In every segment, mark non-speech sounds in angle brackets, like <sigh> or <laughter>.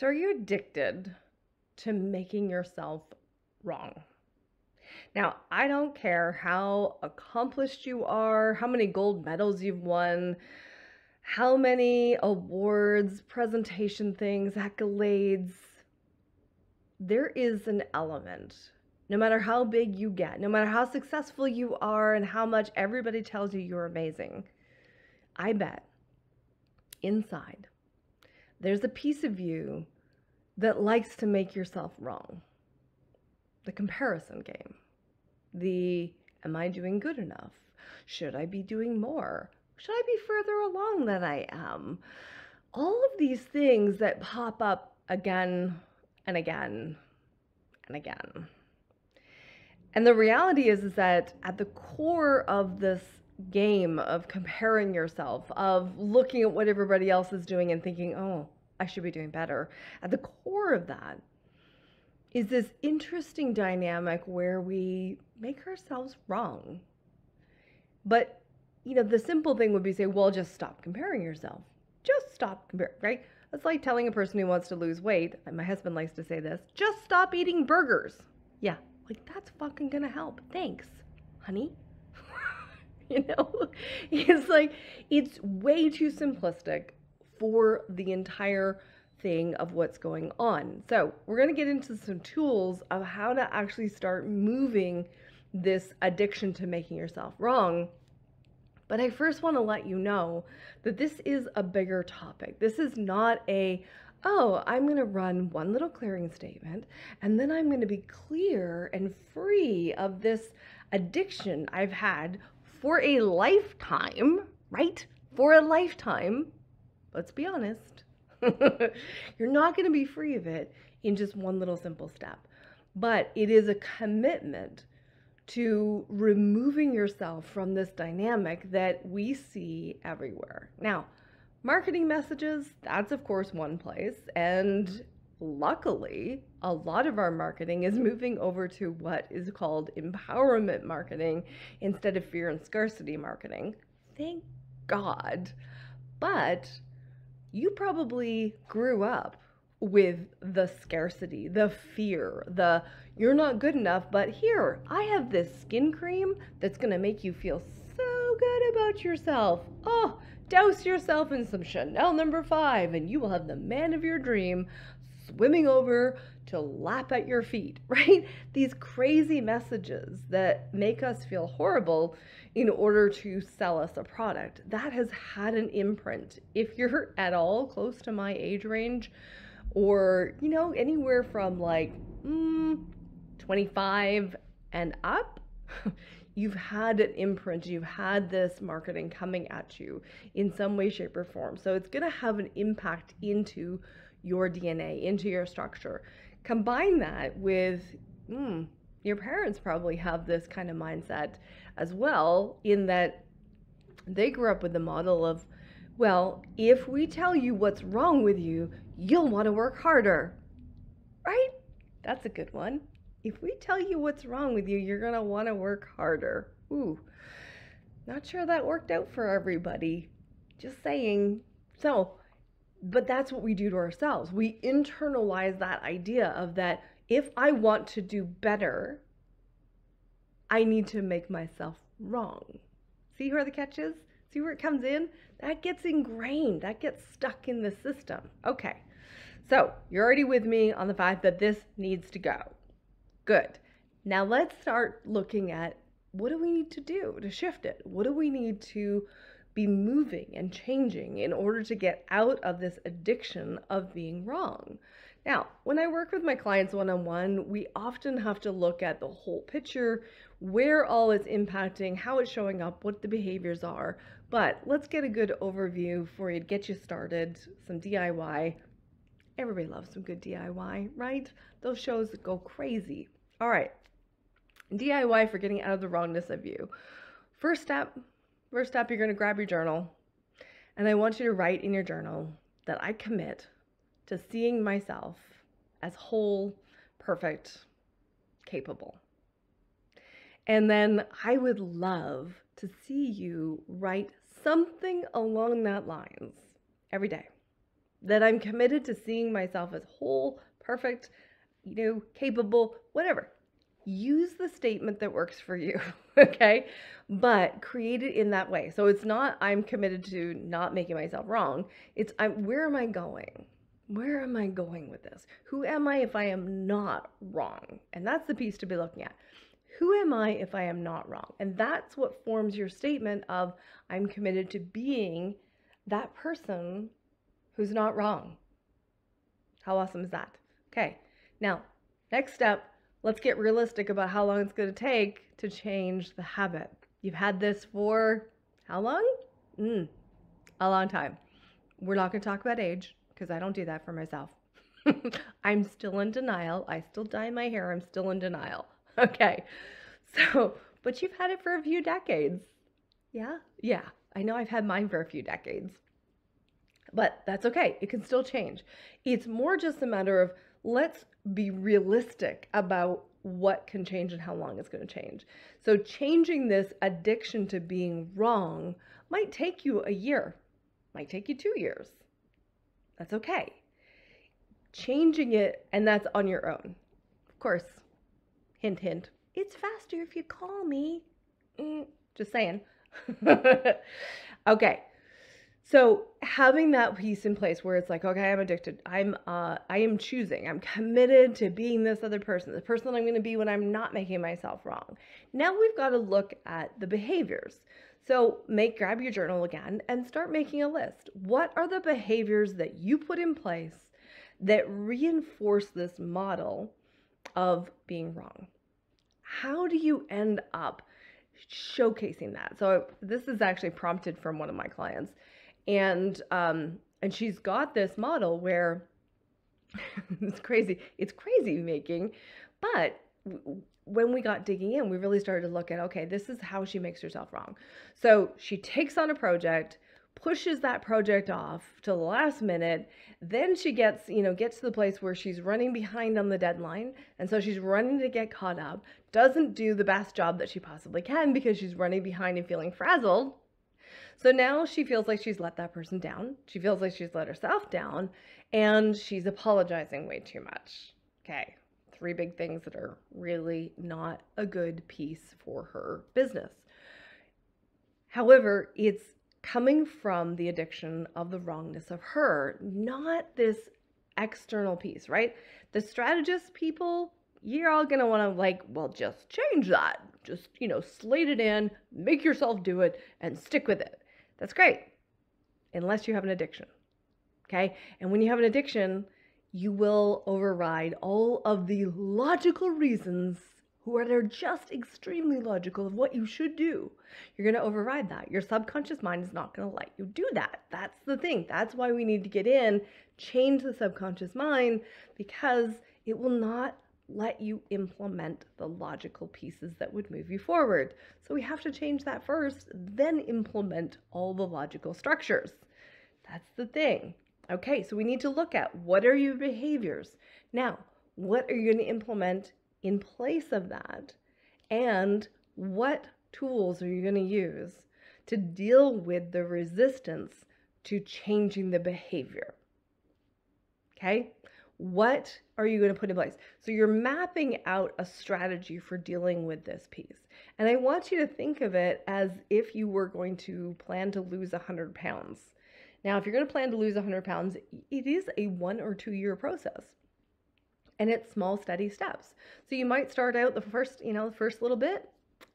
So, are you addicted to making yourself wrong? Now, I don't care how accomplished you are, how many gold medals you've won, how many awards, presentation things, accolades. There is an element, no matter how big you get, no matter how successful you are, and how much everybody tells you you're amazing. I bet inside there's a piece of you that likes to make yourself wrong. The comparison game. The am I doing good enough? Should I be doing more? Should I be further along than I am? All of these things that pop up again and again and again. And the reality is, is that at the core of this game of comparing yourself, of looking at what everybody else is doing and thinking, oh, I should be doing better. At the core of that is this interesting dynamic where we make ourselves wrong. But, you know, the simple thing would be say, well, just stop comparing yourself. Just stop comparing, right? That's like telling a person who wants to lose weight, my husband likes to say this, just stop eating burgers. Yeah, like that's fucking gonna help. Thanks, honey. <laughs> you know, <laughs> it's like, it's way too simplistic for the entire thing of what's going on. So we're going to get into some tools of how to actually start moving this addiction to making yourself wrong. But I first want to let you know that this is a bigger topic. This is not a, oh, I'm going to run one little clearing statement and then I'm going to be clear and free of this addiction I've had for a lifetime, right? For a lifetime let's be honest. <laughs> You're not going to be free of it in just one little simple step. But it is a commitment to removing yourself from this dynamic that we see everywhere. Now, marketing messages, that's of course one place. And luckily, a lot of our marketing is moving over to what is called empowerment marketing instead of fear and scarcity marketing. Thank God. But you probably grew up with the scarcity, the fear, the you're not good enough, but here, I have this skin cream that's gonna make you feel so good about yourself. Oh, douse yourself in some Chanel number no. five and you will have the man of your dream swimming over to lap at your feet, <laughs> right? These crazy messages that make us feel horrible in order to sell us a product. That has had an imprint. If you're at all close to my age range, or, you know, anywhere from like mm, 25 and up, <laughs> you've had an imprint, you've had this marketing coming at you in some way, shape, or form. So it's going to have an impact into your DNA, into your structure. Combine that with, mm, your parents probably have this kind of mindset as well, in that they grew up with the model of, well, if we tell you what's wrong with you, you'll want to work harder, right? That's a good one. If we tell you what's wrong with you, you're going to want to work harder. Ooh, not sure that worked out for everybody. Just saying. So, but that's what we do to ourselves. We internalize that idea of that if I want to do better, I need to make myself wrong. See where the catch is? See where it comes in? That gets ingrained, that gets stuck in the system. Okay, so you're already with me on the fact that this needs to go. Good. Now let's start looking at what do we need to do to shift it? What do we need to be moving and changing in order to get out of this addiction of being wrong. Now, when I work with my clients one on one, we often have to look at the whole picture, where all is impacting, how it's showing up, what the behaviors are. But let's get a good overview for you to get you started, some DIY. Everybody loves some good DIY, right? Those shows go crazy. All right, DIY for getting out of the wrongness of you. First step, First up, you're going to grab your journal, and I want you to write in your journal that I commit to seeing myself as whole, perfect, capable. And then I would love to see you write something along that lines every day. That I'm committed to seeing myself as whole, perfect, you know, capable, whatever use the statement that works for you, <laughs> okay? But create it in that way. So it's not I'm committed to not making myself wrong. It's I'm where am I going? Where am I going with this? Who am I if I am not wrong? And that's the piece to be looking at. Who am I if I am not wrong? And that's what forms your statement of I'm committed to being that person who's not wrong. How awesome is that? Okay. Now, next step let's get realistic about how long it's going to take to change the habit. You've had this for how long? Mm, a long time. We're not going to talk about age because I don't do that for myself. <laughs> I'm still in denial. I still dye my hair. I'm still in denial. <laughs> Okay. So, but you've had it for a few decades. Yeah. Yeah. I know I've had mine for a few decades. But that's okay. It can still change. It's more just a matter of let's be realistic about what can change and how long it's going to change. So, changing this addiction to being wrong might take you a year, might take you two years. That's okay. Changing it, and that's on your own. Of course, hint, hint. It's faster if you call me. Mm, just saying. <laughs> okay, so having that piece in place where it's like, okay, I'm addicted. I'm uh I am choosing. I'm committed to being this other person, the person that I'm gonna be when I'm not making myself wrong. Now we've got to look at the behaviors. So make grab your journal again and start making a list. What are the behaviors that you put in place that reinforce this model of being wrong? How do you end up showcasing that? So this is actually prompted from one of my clients and um, and she's got this model where <laughs> it's crazy. It's crazy making, but when we got digging in, we really started to look at okay, this is how she makes herself wrong. So she takes on a project, pushes that project off to the last minute, then she gets, you know, gets to the place where she's running behind on the deadline, and so she's running to get caught up, doesn't do the best job that she possibly can because she's running behind and feeling frazzled. So now she feels like she's let that person down. She feels like she's let herself down and she's apologizing way too much. Okay, three big things that are really not a good piece for her business. However, it's coming from the addiction of the wrongness of her, not this external piece, right? The strategist people, you're all gonna wanna, like, well, just change that. Just, you know, slate it in, make yourself do it, and stick with it. That's great, unless you have an addiction. Okay. And when you have an addiction, you will override all of the logical reasons who are just extremely logical of what you should do. You're going to override that. Your subconscious mind is not going to let you do that. That's the thing. That's why we need to get in, change the subconscious mind because it will not let you implement the logical pieces that would move you forward. So we have to change that first, then implement all the logical structures. That's the thing. Okay, so we need to look at what are your behaviors? Now, what are you going to implement in place of that? And what tools are you going to use to deal with the resistance to changing the behavior? Okay, what are you going to put in place? So you're mapping out a strategy for dealing with this piece. And I want you to think of it as if you were going to plan to lose 100 pounds. Now, if you're going to plan to lose 100 pounds, it is a one or two year process. And it's small, steady steps. So you might start out the first, you know, the first little bit,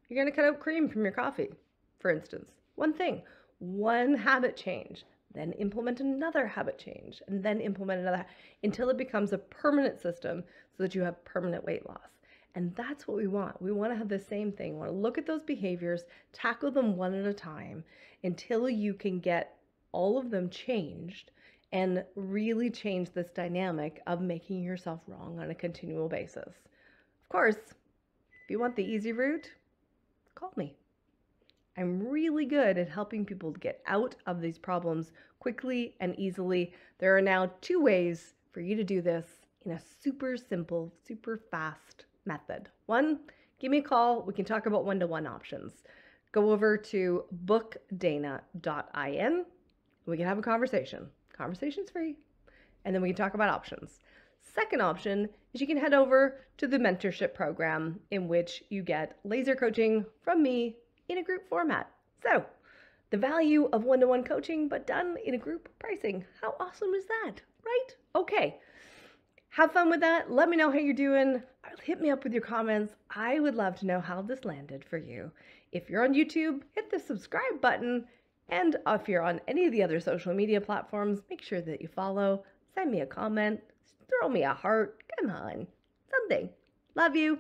you're going to cut out cream from your coffee, for instance. One thing, one habit change then implement another habit change, and then implement another until it becomes a permanent system so that you have permanent weight loss. And that's what we want. We want to have the same thing. We want to look at those behaviors, tackle them one at a time until you can get all of them changed and really change this dynamic of making yourself wrong on a continual basis. Of course, if you want the easy route, call me. I'm really good at helping people get out of these problems quickly and easily. There are now two ways for you to do this in a super simple, super fast method. One, give me a call. We can talk about one to one options. Go over to bookdana.in. We can have a conversation. Conversation's free. And then we can talk about options. Second option is you can head over to the mentorship program in which you get laser coaching from me in a group format. So, the value of one to one coaching, but done in a group pricing. How awesome is that, right? Okay. Have fun with that. Let me know how you're doing. Hit me up with your comments. I would love to know how this landed for you. If you're on YouTube, hit the subscribe button. And if you're on any of the other social media platforms, make sure that you follow, send me a comment, throw me a heart. Come on, something. Love you.